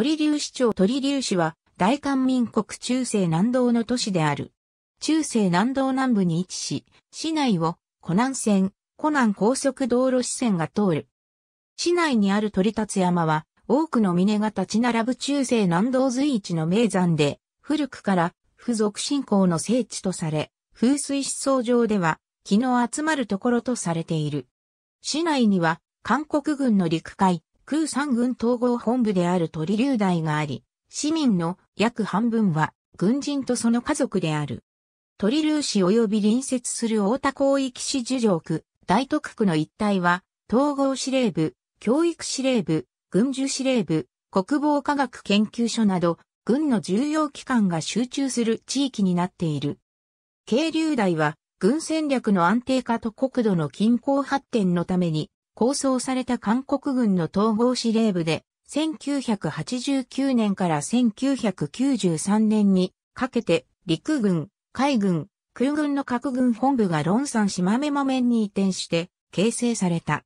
鳥竜市長鳥竜市は、大韓民国中世南道の都市である。中世南道南部に位置し、市内を湖南線、湖南高速道路支線が通る。市内にある鳥立山は、多くの峰が立ち並ぶ中世南道随一の名山で、古くから、付属信仰の聖地とされ、風水思想上では、気の集まるところとされている。市内には、韓国軍の陸海、空三軍統合本部である鳥流大があり、市民の約半分は軍人とその家族である。鳥流市及び隣接する大田広域市樹上区、大徳区の一帯は、統合司令部、教育司令部、軍需司令部、国防科学研究所など、軍の重要機関が集中する地域になっている。渓流台は、軍戦略の安定化と国土の均衡発展のために、構想された韓国軍の統合司令部で、1989年から1993年にかけて陸軍、海軍、空軍の各軍本部がロンサン島目も面に移転して形成された。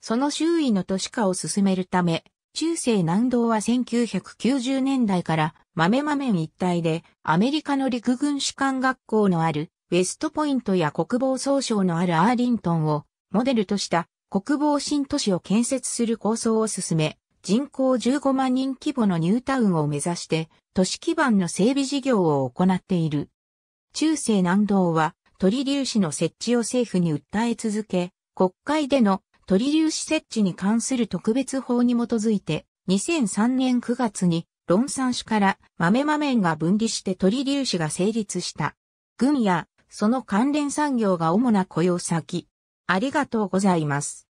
その周囲の都市化を進めるため、中世南道は1990年代から豆豆一帯でアメリカの陸軍士官学校のあるウェストポイントや国防総省のあるアーリントンをモデルとした国防新都市を建設する構想を進め、人口15万人規模のニュータウンを目指して、都市基盤の整備事業を行っている。中世南道は、鳥粒子の設置を政府に訴え続け、国会での鳥粒子設置に関する特別法に基づいて、2003年9月に、論産種から豆豆が分離して鳥粒子が成立した。軍や、その関連産業が主な雇用先。ありがとうございます。